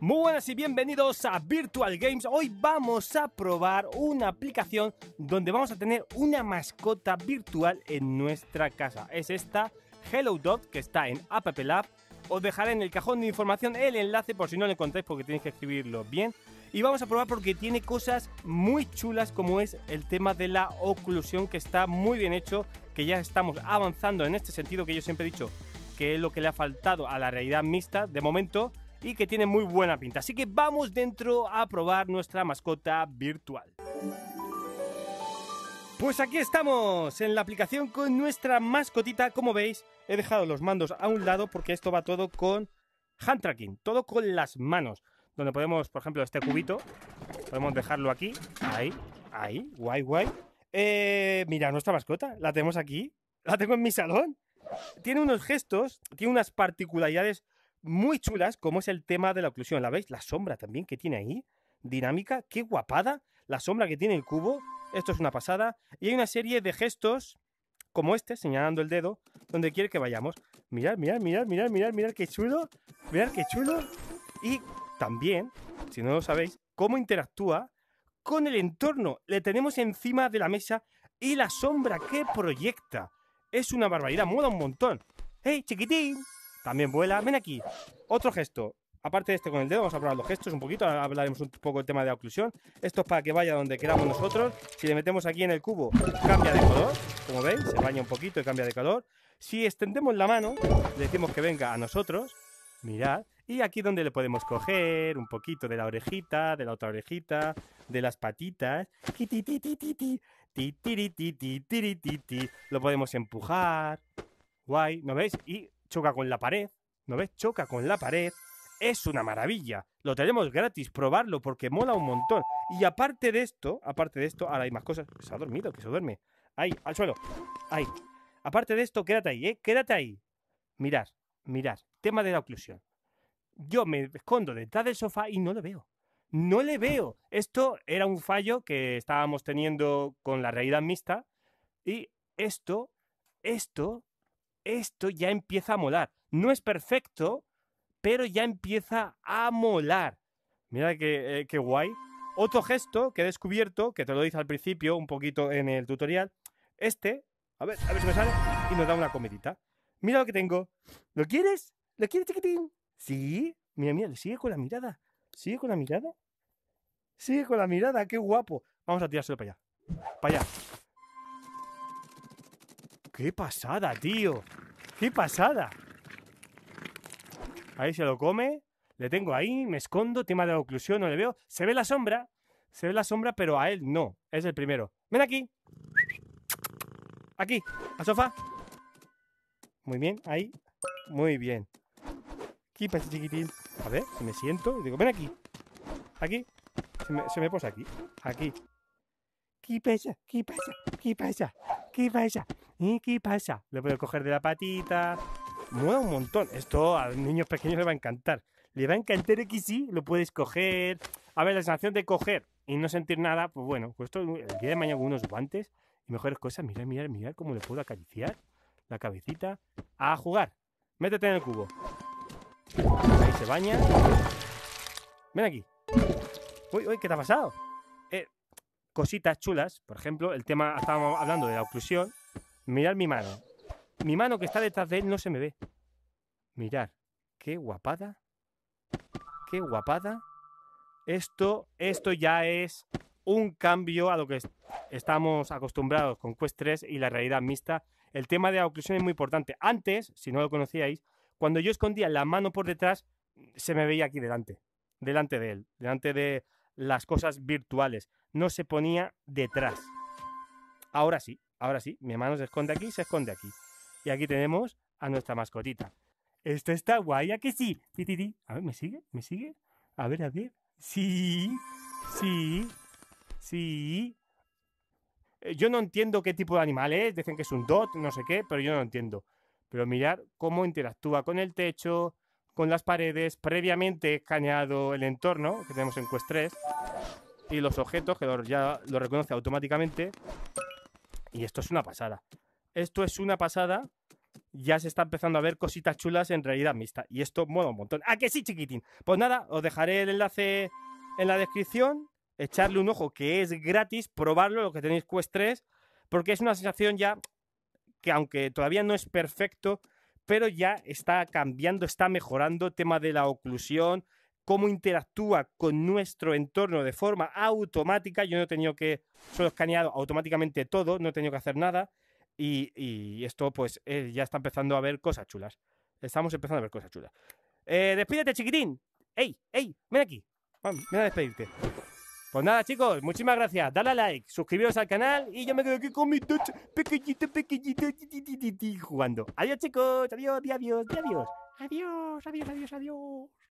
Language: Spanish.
Muy buenas y bienvenidos a Virtual Games. Hoy vamos a probar una aplicación donde vamos a tener una mascota virtual en nuestra casa. Es esta Hello Dot que está en App Os dejaré en el cajón de información el enlace por si no lo encontráis porque tenéis que escribirlo bien. Y vamos a probar porque tiene cosas muy chulas como es el tema de la oclusión que está muy bien hecho, que ya estamos avanzando en este sentido que yo siempre he dicho que es lo que le ha faltado a la realidad mixta de momento y que tiene muy buena pinta. Así que vamos dentro a probar nuestra mascota virtual. Pues aquí estamos en la aplicación con nuestra mascotita. Como veis, he dejado los mandos a un lado porque esto va todo con hand tracking, todo con las manos. Donde podemos, por ejemplo, este cubito, podemos dejarlo aquí, ahí, ahí, guay, guay. Eh, mira, nuestra mascota, la tenemos aquí, la tengo en mi salón. Tiene unos gestos, tiene unas particularidades muy chulas, como es el tema de la oclusión. ¿La veis? La sombra también que tiene ahí. Dinámica, qué guapada. La sombra que tiene el cubo. Esto es una pasada. Y hay una serie de gestos como este, señalando el dedo, donde quiere que vayamos. Mirad, mirad, mirad, mirad, mirad, mirad qué chulo. Mirad qué chulo. Y también, si no lo sabéis, cómo interactúa con el entorno. Le tenemos encima de la mesa y la sombra que proyecta. Es una barbaridad, muda un montón. ¡Hey, chiquitín! También vuela. Ven aquí. Otro gesto. Aparte de este con el dedo, vamos a probar los gestos un poquito. hablaremos un poco del tema de oclusión. Esto es para que vaya donde queramos nosotros. Si le metemos aquí en el cubo, cambia de color. Como veis, se baña un poquito y cambia de color. Si extendemos la mano, le decimos que venga a nosotros. Mirad. Y aquí donde le podemos coger un poquito de la orejita, de la otra orejita, de las patitas. Lo podemos empujar. Guay, ¿no veis? Y choca con la pared, ¿no ves? Choca con la pared. Es una maravilla. Lo tenemos gratis, probarlo porque mola un montón. Y aparte de esto, aparte de esto, ahora hay más cosas. Se ha dormido, que se duerme. Ahí, al suelo. Ahí. Aparte de esto, quédate ahí, ¿eh? Quédate ahí. Mirad, mirad. Tema de la oclusión. Yo me escondo detrás del sofá y no lo veo. No le veo. Esto era un fallo que estábamos teniendo con la realidad mixta. Y esto, esto esto ya empieza a molar. No es perfecto, pero ya empieza a molar. Mira eh, qué, guay. Otro gesto que he descubierto, que te lo dice al principio, un poquito en el tutorial, este, a ver, a ver si me sale, y nos da una comedita. Mira lo que tengo. ¿Lo quieres? ¿Lo quieres, chiquitín? Sí. Mira, mira, sigue con la mirada. ¿Sigue con la mirada? Sigue con la mirada, qué guapo. Vamos a tirárselo para allá. Para allá. ¡Qué pasada, tío! ¡Qué pasada! Ahí se lo come. Le tengo ahí, me escondo, tema de oclusión, no le veo. Se ve la sombra. Se ve la sombra, pero a él no. Es el primero. Ven aquí. Aquí, ¡A sofá. Muy bien, ahí. Muy bien. ¿Qué pasa este chiquitín. A ver, si me siento. Digo, ven aquí. Aquí. Se me, se posa aquí. Aquí. ¿Qué pasa? ¿Qué pasa? ¿Qué pasa? ¿Qué pasa? ¿Y ¿Qué pasa? Le puedo coger de la patita. Mueve un montón. Esto a los niños pequeños les va a encantar. Le va a encantar que lo puedes coger. A ver, la sensación de coger y no sentir nada, pues bueno, pues esto el día de mañana algunos unos guantes y mejores cosas. Mira, mira, mira cómo le puedo acariciar la cabecita. A jugar. Métete en el cubo. Ahí se baña. Ven aquí. Uy, uy, ¿qué te ha pasado? Eh, cositas chulas, por ejemplo, el tema, estábamos hablando de la oclusión, Mirad mi mano. Mi mano que está detrás de él no se me ve. Mirad. Qué guapada. Qué guapada. Esto, esto ya es un cambio a lo que estamos acostumbrados con Quest 3 y la realidad mixta. El tema de la oclusión es muy importante. Antes, si no lo conocíais, cuando yo escondía la mano por detrás, se me veía aquí delante. Delante de él. Delante de las cosas virtuales. No se ponía detrás. Ahora sí, Ahora sí, mi hermano se esconde aquí, se esconde aquí. Y aquí tenemos a nuestra mascotita. Esto está guay, ¡aquí que sí? A ver, ¿me sigue? ¿Me sigue? A ver, a ver. Sí, sí, sí. Eh, yo no entiendo qué tipo de animal es, dicen que es un dot, no sé qué, pero yo no entiendo. Pero mirar cómo interactúa con el techo, con las paredes, previamente escaneado el entorno que tenemos en Quest 3 y los objetos que ya lo reconoce automáticamente y esto es una pasada. Esto es una pasada. Ya se está empezando a ver cositas chulas en realidad mixta. Y esto mola un montón. ¡Ah, que sí, chiquitín! Pues nada, os dejaré el enlace en la descripción. Echarle un ojo, que es gratis. Probarlo, lo que tenéis Quest 3. Porque es una sensación ya que, aunque todavía no es perfecto, pero ya está cambiando, está mejorando. Tema de la oclusión, cómo interactúa con nuestro entorno de forma automática. Yo no he tenido que, solo he escaneado automáticamente todo, no he tenido que hacer nada. Y, esto, pues, eh, ya está empezando a ver cosas chulas. Estamos empezando a ver cosas chulas. Eh, despídete, chiquitín. ¡Ey, ey! Ven aquí. ven a despedirte. Pues nada, chicos, muchísimas gracias. Dale a like, suscribiros al canal y yo me quedo aquí con mi touch pequeñito, pequeñito, jugando. Adiós, chicos. Adiós, adiós, adiós. Adiós, adiós, adiós, adiós.